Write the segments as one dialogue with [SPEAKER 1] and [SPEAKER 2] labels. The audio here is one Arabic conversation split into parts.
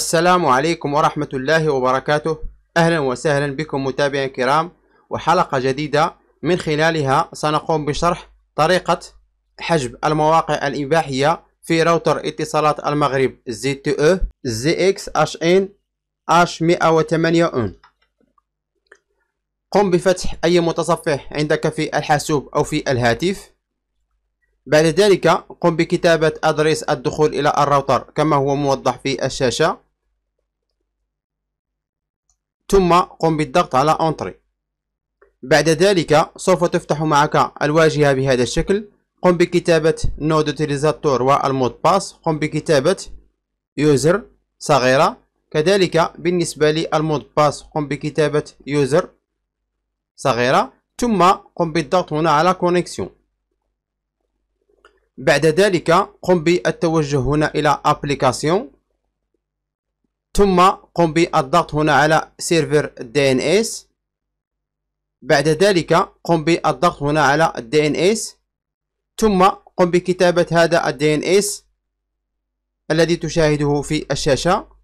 [SPEAKER 1] السلام عليكم ورحمة الله وبركاته أهلا وسهلا بكم متابعي الكرام وحلقة جديدة من خلالها سنقوم بشرح طريقة حجب المواقع الإباحية في راوتر اتصالات المغرب ZTE ZXHN H108 قم بفتح أي متصفح عندك في الحاسوب أو في الهاتف بعد ذلك قم بكتابة أدريس الدخول إلى الراوتر كما هو موضح في الشاشة ثم قم بالضغط على انتري بعد ذلك سوف تفتح معك الواجهة بهذا الشكل قم بكتابة نود utilizator والمود باس قم بكتابة يوزر صغيرة كذلك بالنسبة للمود باس قم بكتابة يوزر صغيرة ثم قم بالضغط هنا على كونيكسيون بعد ذلك قم بالتوجه هنا إلى ابليكاسيون ثم قم بالضغط هنا على سيرفر دي ان اس بعد ذلك قم بالضغط هنا على الدي ان اس ثم قم بكتابة هذا الدي ان اس الذي تشاهده في الشاشة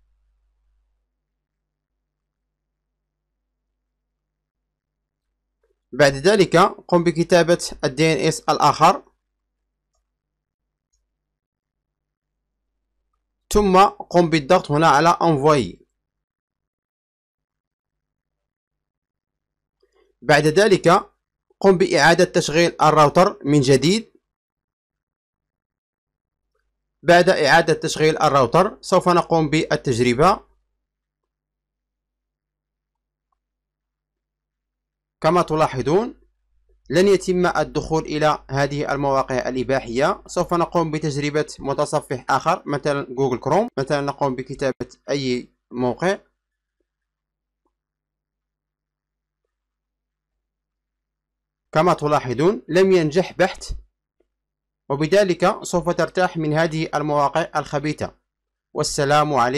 [SPEAKER 1] بعد ذلك قم بكتابة الدي ان اس الآخر ثم قم بالضغط هنا على انفوي بعد ذلك قم بإعادة تشغيل الراوتر من جديد بعد إعادة تشغيل الراوتر سوف نقوم بالتجربة كما تلاحظون لن يتم الدخول إلى هذه المواقع الإباحية سوف نقوم بتجربة متصفح آخر مثلا جوجل كروم مثلا نقوم بكتابة أي موقع كما تلاحظون لم ينجح بحث وبذلك سوف ترتاح من هذه المواقع الخبيثة والسلام عليكم